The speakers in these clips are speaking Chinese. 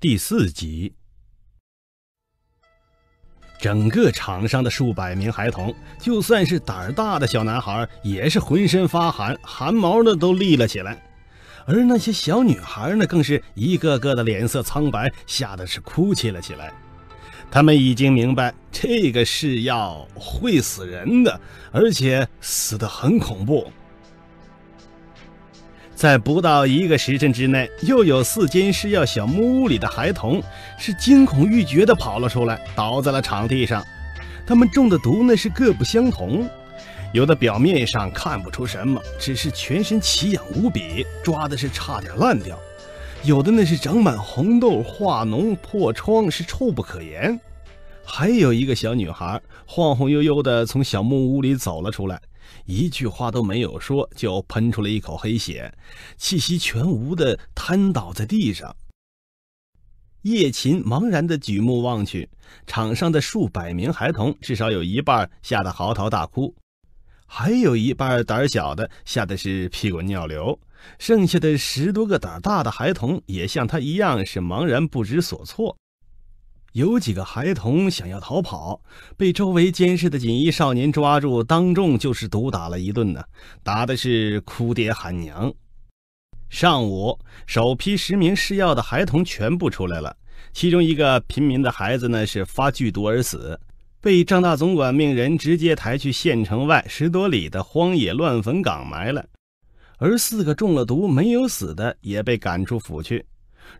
第四集，整个场上的数百名孩童，就算是胆儿大的小男孩，也是浑身发寒，汗毛的都立了起来；而那些小女孩呢，更是一个个的脸色苍白，吓得是哭泣了起来。他们已经明白，这个是药会死人的，而且死的很恐怖。在不到一个时辰之内，又有四间施药小木屋里的孩童是惊恐欲绝地跑了出来，倒在了场地上。他们中的毒呢是各不相同，有的表面上看不出什么，只是全身奇痒无比，抓的是差点烂掉；有的那是长满红豆、化脓、破疮，是臭不可言。还有一个小女孩晃晃悠悠地从小木屋里走了出来。一句话都没有说，就喷出了一口黑血，气息全无的瘫倒在地上。叶琴茫然的举目望去，场上的数百名孩童，至少有一半吓得嚎啕大哭，还有一半胆小的吓得是屁滚尿流，剩下的十多个胆大的孩童也像他一样是茫然不知所措。有几个孩童想要逃跑，被周围监视的锦衣少年抓住，当众就是毒打了一顿呢，打的是哭爹喊娘。上午，首批十名试药的孩童全部出来了，其中一个平民的孩子呢是发剧毒而死，被张大总管命人直接抬去县城外十多里的荒野乱坟岗埋了，而四个中了毒没有死的也被赶出府去。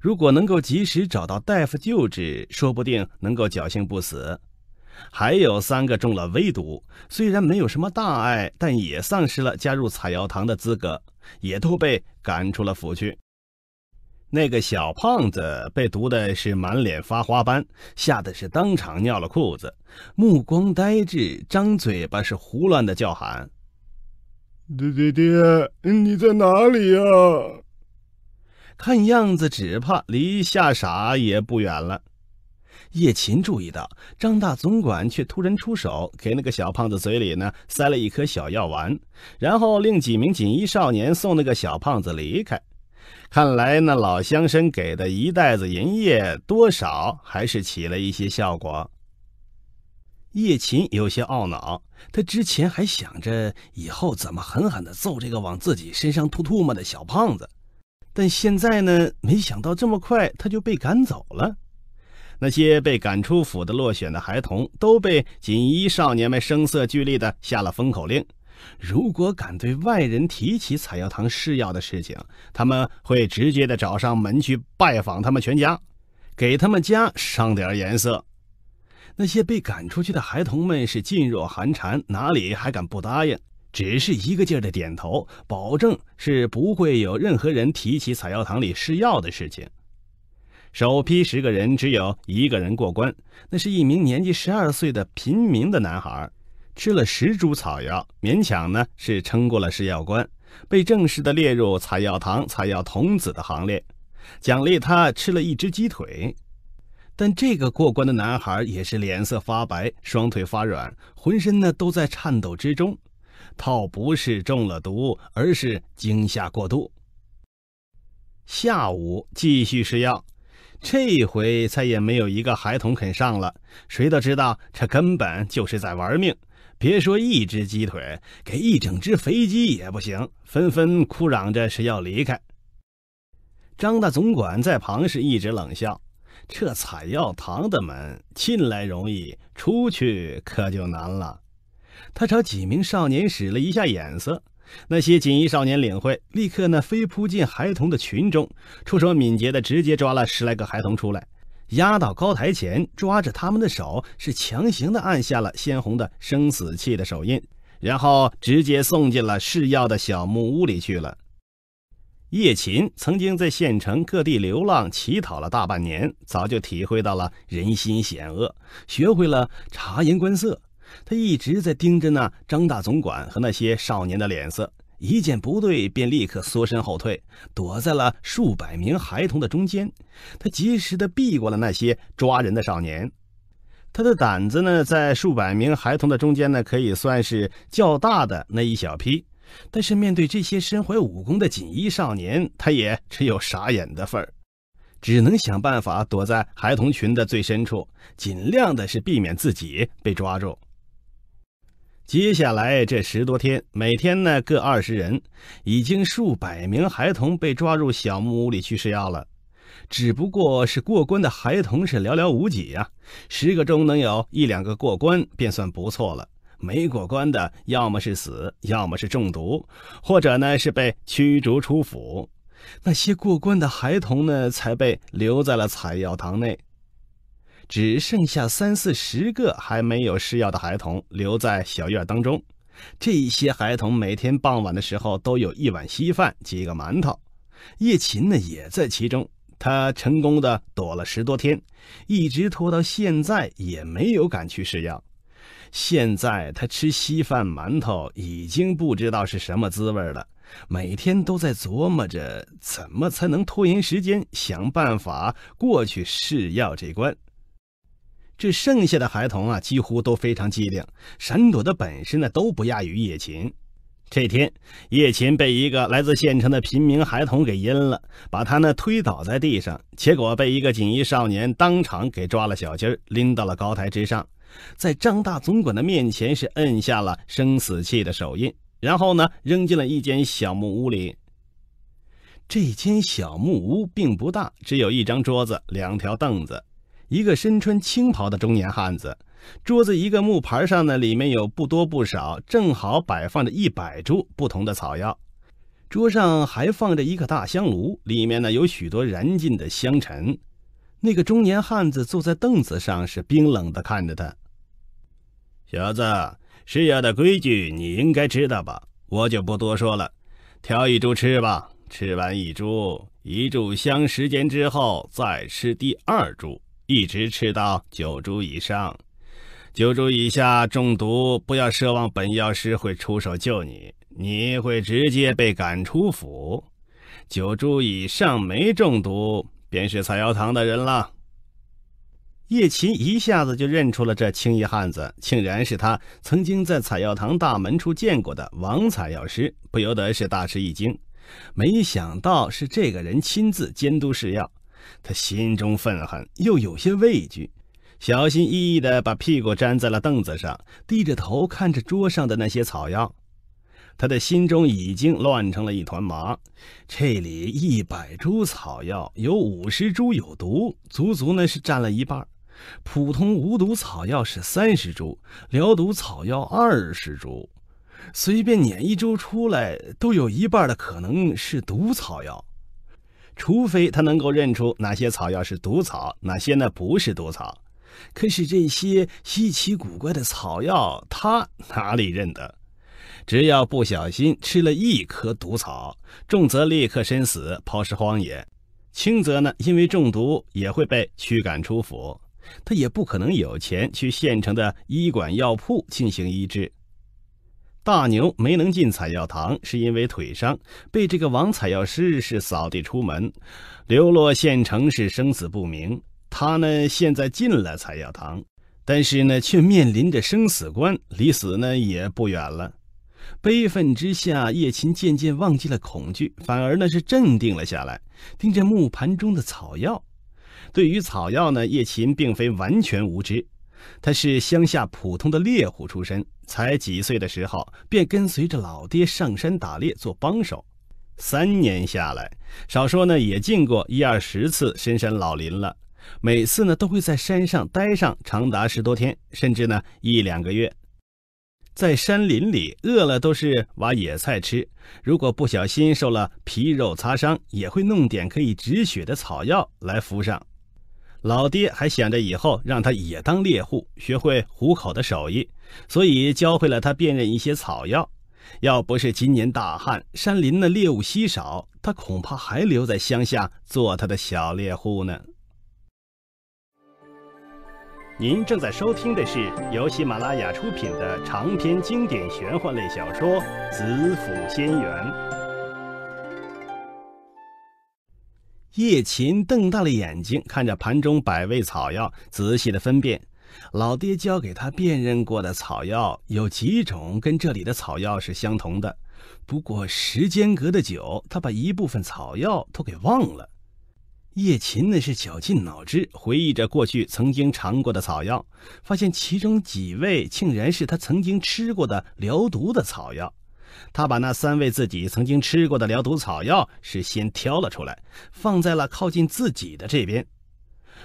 如果能够及时找到大夫救治，说不定能够侥幸不死。还有三个中了微毒，虽然没有什么大碍，但也丧失了加入采药堂的资格，也都被赶出了府去。那个小胖子被毒的是满脸发花斑，吓得是当场尿了裤子，目光呆滞，张嘴巴是胡乱的叫喊：“爹爹爹，你在哪里呀？”看样子，只怕离吓傻也不远了。叶琴注意到，张大总管却突然出手，给那个小胖子嘴里呢塞了一颗小药丸，然后令几名锦衣少年送那个小胖子离开。看来那老乡绅给的一袋子银叶，多少还是起了一些效果。叶琴有些懊恼，他之前还想着以后怎么狠狠地揍这个往自己身上吐唾沫的小胖子。但现在呢？没想到这么快他就被赶走了。那些被赶出府的落选的孩童，都被锦衣少年们声色俱厉的下了封口令。如果敢对外人提起采药堂试药的事情，他们会直接的找上门去拜访他们全家，给他们家上点颜色。那些被赶出去的孩童们是噤若寒蝉，哪里还敢不答应？只是一个劲儿的点头，保证是不会有任何人提起采药堂里试药的事情。首批十个人只有一个人过关，那是一名年纪十二岁的贫民的男孩，吃了十株草药，勉强呢是撑过了试药关，被正式的列入采药堂采药童子的行列，奖励他吃了一只鸡腿。但这个过关的男孩也是脸色发白，双腿发软，浑身呢都在颤抖之中。倒不是中了毒，而是惊吓过度。下午继续试药，这回再也没有一个孩童肯上了。谁都知道，这根本就是在玩命。别说一只鸡腿，给一整只肥鸡也不行。纷纷哭嚷着是要离开。张大总管在旁是一直冷笑：“这采药堂的门进来容易，出去可就难了。”他朝几名少年使了一下眼色，那些锦衣少年领会，立刻呢飞扑进孩童的群中，出手敏捷的直接抓了十来个孩童出来，押到高台前，抓着他们的手是强行的按下了鲜红的生死契的手印，然后直接送进了试药的小木屋里去了。叶琴曾经在县城各地流浪乞讨了大半年，早就体会到了人心险恶，学会了察言观色。他一直在盯着那张大总管和那些少年的脸色，一见不对便立刻缩身后退，躲在了数百名孩童的中间。他及时的避过了那些抓人的少年。他的胆子呢，在数百名孩童的中间呢，可以算是较大的那一小批。但是面对这些身怀武功的锦衣少年，他也只有傻眼的份儿，只能想办法躲在孩童群的最深处，尽量的是避免自己被抓住。接下来这十多天，每天呢各二十人，已经数百名孩童被抓入小木屋里去试药了。只不过是过关的孩童是寥寥无几呀，十个中能有一两个过关便算不错了。没过关的，要么是死，要么是中毒，或者呢是被驱逐出府。那些过关的孩童呢，才被留在了采药堂内。只剩下三四十个还没有试药的孩童留在小院当中，这些孩童每天傍晚的时候都有一碗稀饭、几个馒头。叶琴呢也在其中，他成功的躲了十多天，一直拖到现在也没有敢去试药。现在他吃稀饭、馒头已经不知道是什么滋味了，每天都在琢磨着怎么才能拖延时间，想办法过去试药这关。这剩下的孩童啊，几乎都非常机灵，闪躲的本事呢都不亚于叶琴。这天，叶琴被一个来自县城的贫民孩童给阴了，把他呢推倒在地上，结果被一个锦衣少年当场给抓了小鸡儿，拎到了高台之上，在张大总管的面前是摁下了生死契的手印，然后呢扔进了一间小木屋里。这间小木屋并不大，只有一张桌子、两条凳子。一个身穿青袍的中年汉子，桌子一个木盘上呢，里面有不多不少，正好摆放着一百株不同的草药。桌上还放着一个大香炉，里面呢有许多燃尽的香尘。那个中年汉子坐在凳子上，是冰冷的看着他。小子，试药的规矩你应该知道吧？我就不多说了，挑一株吃吧。吃完一株，一炷香时间之后再吃第二株。一直吃到九株以上，九株以下中毒，不要奢望本药师会出手救你，你会直接被赶出府。九株以上没中毒，便是采药堂的人了。叶琴一下子就认出了这青衣汉子，竟然是他曾经在采药堂大门处见过的王采药师，不由得是大吃一惊，没想到是这个人亲自监督试药。他心中愤恨，又有些畏惧，小心翼翼地把屁股粘在了凳子上，低着头看着桌上的那些草药。他的心中已经乱成了一团麻。这里一百株草药，有五十株有毒，足足呢是占了一半。普通无毒草药是三十株，疗毒草药二十株。随便捻一株出来，都有一半的可能是毒草药。除非他能够认出哪些草药是毒草，哪些呢不是毒草。可是这些稀奇古怪的草药，他哪里认得？只要不小心吃了一颗毒草，重则立刻身死，抛尸荒野；轻则呢，因为中毒也会被驱赶出府。他也不可能有钱去县城的医馆药铺进行医治。大牛没能进采药堂，是因为腿伤，被这个王采药师是扫地出门，流落县城是生死不明。他呢，现在进了采药堂，但是呢，却面临着生死关，离死呢也不远了。悲愤之下，叶琴渐渐忘记了恐惧，反而呢是镇定了下来，盯着木盘中的草药。对于草药呢，叶琴并非完全无知，他是乡下普通的猎户出身。才几岁的时候，便跟随着老爹上山打猎做帮手。三年下来，少说呢也进过一二十次深山老林了。每次呢都会在山上待上长达十多天，甚至呢一两个月。在山林里，饿了都是挖野菜吃。如果不小心受了皮肉擦伤，也会弄点可以止血的草药来敷上。老爹还想着以后让他也当猎户，学会糊口的手艺，所以教会了他辨认一些草药。要不是今年大旱，山林的猎物稀少，他恐怕还留在乡下做他的小猎户呢。您正在收听的是由喜马拉雅出品的长篇经典玄幻类小说《紫府仙缘》。叶琴瞪大了眼睛，看着盘中百味草药，仔细的分辨。老爹教给他辨认过的草药有几种跟这里的草药是相同的，不过时间隔得久，他把一部分草药都给忘了。叶琴那是绞尽脑汁，回忆着过去曾经尝过的草药，发现其中几味竟然是他曾经吃过的疗毒的草药。他把那三位自己曾经吃过的疗毒草药是先挑了出来，放在了靠近自己的这边。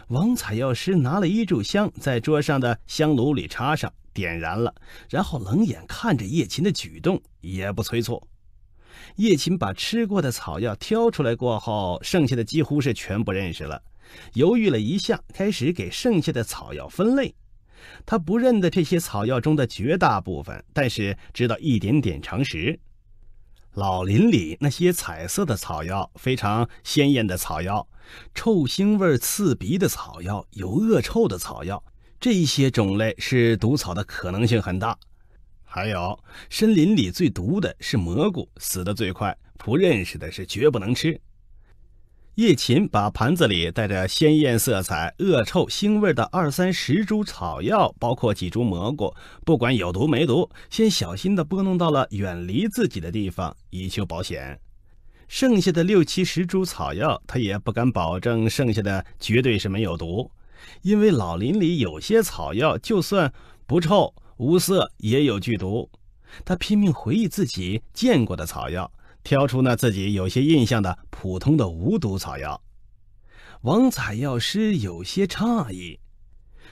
王采药师拿了一炷香，在桌上的香炉里插上，点燃了，然后冷眼看着叶琴的举动，也不催促。叶琴把吃过的草药挑出来过后，剩下的几乎是全不认识了，犹豫了一下，开始给剩下的草药分类。他不认得这些草药中的绝大部分，但是知道一点点常识。老林里那些彩色的草药，非常鲜艳的草药，臭腥味刺鼻的草药，有恶臭的草药，这些种类是毒草的可能性很大。还有，森林里最毒的是蘑菇，死得最快，不认识的是绝不能吃。叶琴把盘子里带着鲜艳色彩、恶臭腥味的二三十株草药，包括几株蘑菇，不管有毒没毒，先小心地拨弄到了远离自己的地方，以求保险。剩下的六七十株草药，他也不敢保证剩下的绝对是没有毒，因为老林里有些草药，就算不臭无色，也有剧毒。他拼命回忆自己见过的草药。挑出那自己有些印象的普通的无毒草药，王采药师有些诧异。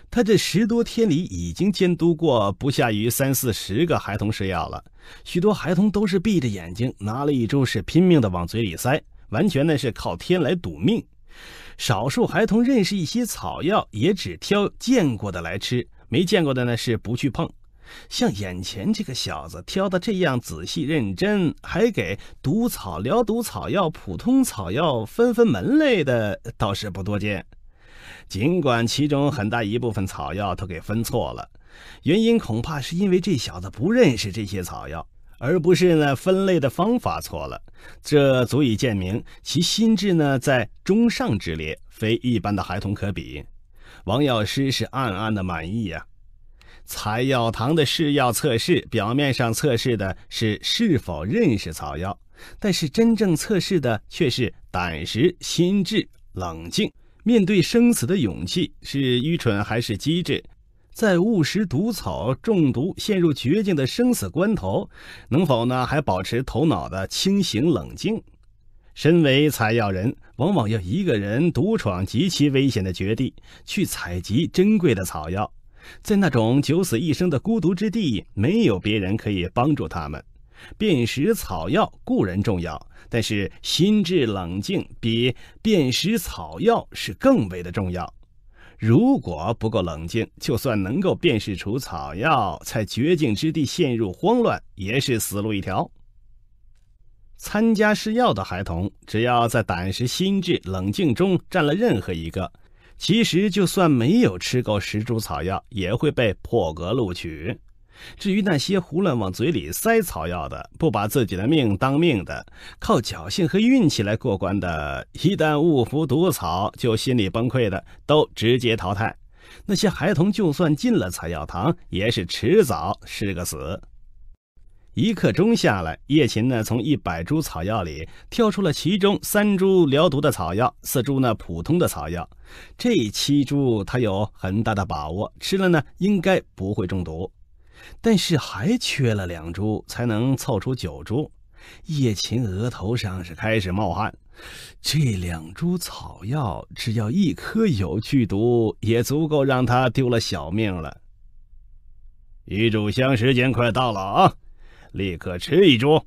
他这十多天里已经监督过不下于三四十个孩童试药了，许多孩童都是闭着眼睛拿了一株，是拼命的往嘴里塞，完全呢是靠天来赌命。少数孩童认识一些草药，也只挑见过的来吃，没见过的呢是不去碰。像眼前这个小子挑的这样仔细认真，还给毒草、疗毒草药、普通草药分分门类的，倒是不多见。尽管其中很大一部分草药都给分错了，原因恐怕是因为这小子不认识这些草药，而不是呢分类的方法错了。这足以见明其心智呢在中上之列，非一般的孩童可比。王药师是暗暗的满意呀。采药堂的试药测试，表面上测试的是是否认识草药，但是真正测试的却是胆识、心智、冷静，面对生死的勇气是愚蠢还是机智？在误食毒草中毒、陷入绝境的生死关头，能否呢还保持头脑的清醒冷静？身为采药人，往往要一个人独闯极其危险的绝地，去采集珍贵的草药。在那种九死一生的孤独之地，没有别人可以帮助他们。辨识草药固然重要，但是心智冷静比辨识草药是更为的重要。如果不够冷静，就算能够辨识出草药，在绝境之地陷入慌乱，也是死路一条。参加试药的孩童，只要在胆识、心智、冷静中占了任何一个，其实，就算没有吃够十株草药，也会被破格录取。至于那些胡乱往嘴里塞草药的，不把自己的命当命的，靠侥幸和运气来过关的，一旦误服毒草，就心理崩溃的，都直接淘汰。那些孩童就算进了采药堂，也是迟早是个死。一刻钟下来，叶琴呢从一百株草药里挑出了其中三株疗毒的草药，四株呢普通的草药，这七株他有很大的把握吃了呢，应该不会中毒。但是还缺了两株才能凑出九株。叶琴额头上是开始冒汗，这两株草药只要一颗有剧毒，也足够让他丢了小命了。余主香时间快到了啊！立刻吃一株，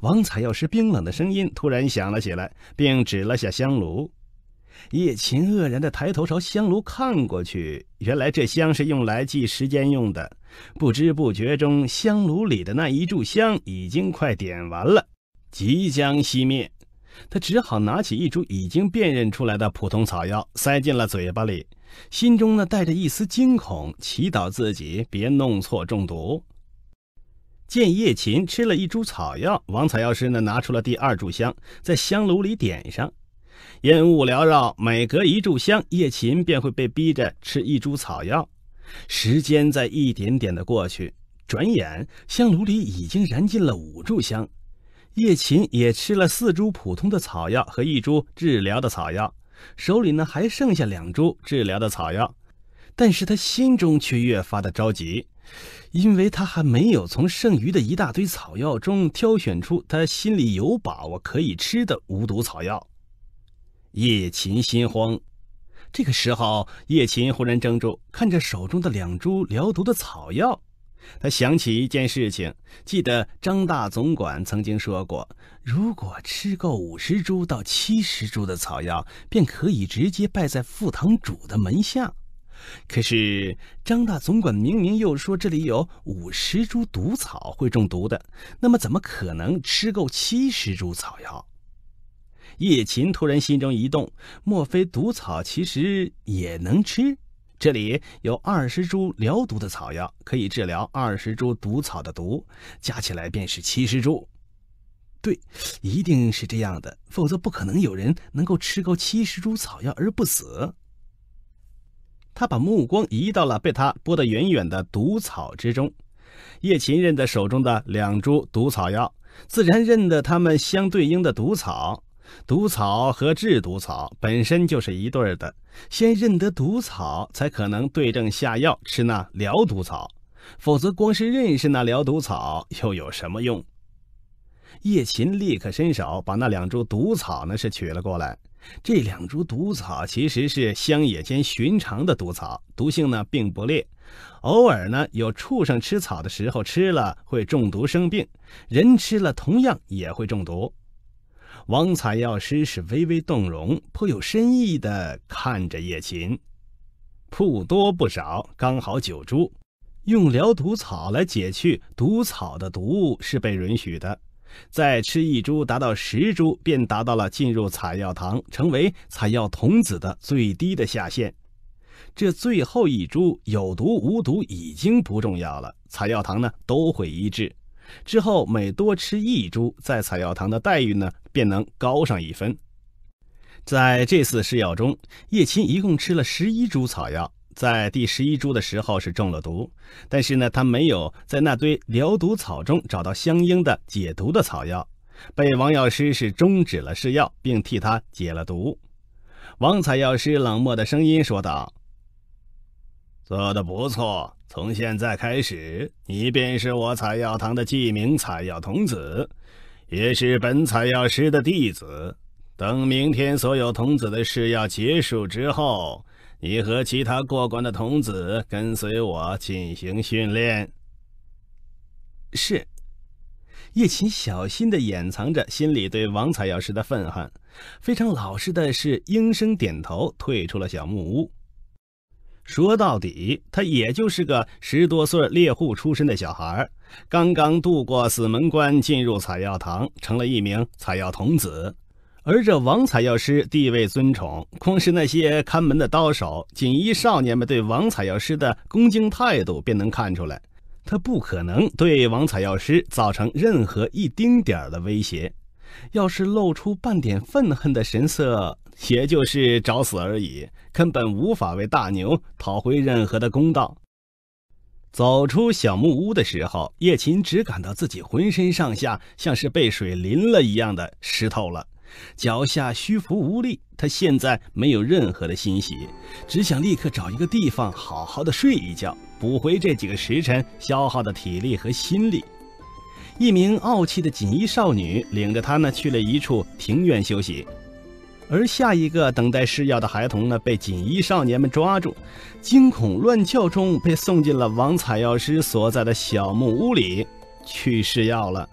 王采药师冰冷的声音突然响了起来，并指了下香炉。叶琴愕然的抬头朝香炉看过去，原来这香是用来计时间用的。不知不觉中，香炉里的那一炷香已经快点完了，即将熄灭。他只好拿起一株已经辨认出来的普通草药，塞进了嘴巴里，心中呢带着一丝惊恐，祈祷自己别弄错中毒。见叶琴吃了一株草药，王采药师呢拿出了第二炷香，在香炉里点上，烟雾缭绕。每隔一炷香，叶琴便会被逼着吃一株草药。时间在一点点的过去，转眼香炉里已经燃尽了五炷香，叶琴也吃了四株普通的草药和一株治疗的草药，手里呢还剩下两株治疗的草药，但是他心中却越发的着急。因为他还没有从剩余的一大堆草药中挑选出他心里有把握可以吃的无毒草药，叶琴心慌。这个时候，叶琴忽然怔住，看着手中的两株疗毒的草药，他想起一件事情，记得张大总管曾经说过，如果吃够五十株到七十株的草药，便可以直接拜在副堂主的门下。可是张大总管明明又说这里有五十株毒草会中毒的，那么怎么可能吃够七十株草药？叶琴突然心中一动，莫非毒草其实也能吃？这里有二十株疗毒的草药，可以治疗二十株毒草的毒，加起来便是七十株。对，一定是这样的，否则不可能有人能够吃够七十株草药而不死。他把目光移到了被他拨得远远的毒草之中，叶琴认得手中的两株毒草药，自然认得它们相对应的毒草。毒草和制毒草本身就是一对儿的，先认得毒草，才可能对症下药吃那疗毒草。否则，光是认识那疗毒草又有什么用？叶琴立刻伸手把那两株毒草呢是取了过来。这两株毒草其实是乡野间寻常的毒草，毒性呢并不烈，偶尔呢有畜生吃草的时候吃了会中毒生病，人吃了同样也会中毒。王采药师是微微动容，颇有深意的看着叶琴，不多不少，刚好九株，用疗毒草来解去毒草的毒是被允许的。再吃一株，达到十株，便达到了进入采药堂、成为采药童子的最低的下限。这最后一株有毒无毒已经不重要了，采药堂呢都会医治。之后每多吃一株，在采药堂的待遇呢便能高上一分。在这次试药中，叶亲一共吃了十一株草药。在第十一株的时候是中了毒，但是呢，他没有在那堆疗毒草中找到相应的解毒的草药，被王药师是终止了试药，并替他解了毒。王采药师冷漠的声音说道：“做的不错，从现在开始，你便是我采药堂的记名采药童子，也是本采药师的弟子。等明天所有童子的试药结束之后。”你和其他过关的童子跟随我进行训练。是，叶琴小心的掩藏着心里对王采药师的愤恨，非常老实的是应声点头，退出了小木屋。说到底，他也就是个十多岁猎户出身的小孩，刚刚渡过死门关，进入采药堂，成了一名采药童子。而这王采药师地位尊崇，光是那些看门的刀手、锦衣少年们对王采药师的恭敬态度便能看出来。他不可能对王采药师造成任何一丁点儿的威胁。要是露出半点愤恨的神色，也就是找死而已，根本无法为大牛讨回任何的公道。走出小木屋的时候，叶琴只感到自己浑身上下像是被水淋了一样的湿透了。脚下虚浮无力，他现在没有任何的欣喜，只想立刻找一个地方好好的睡一觉，补回这几个时辰消耗的体力和心力。一名傲气的锦衣少女领着他呢去了一处庭院休息，而下一个等待试药的孩童呢被锦衣少年们抓住，惊恐乱叫中被送进了王采药师所在的小木屋里去试药了。